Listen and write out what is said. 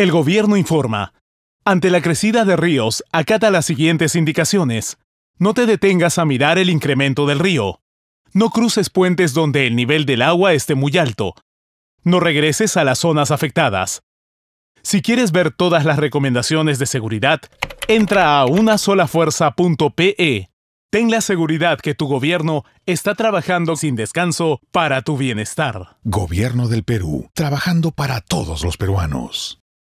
El gobierno informa. Ante la crecida de ríos, acata las siguientes indicaciones. No te detengas a mirar el incremento del río. No cruces puentes donde el nivel del agua esté muy alto. No regreses a las zonas afectadas. Si quieres ver todas las recomendaciones de seguridad, entra a unasolafuerza.pe. Ten la seguridad que tu gobierno está trabajando sin descanso para tu bienestar. Gobierno del Perú, trabajando para todos los peruanos.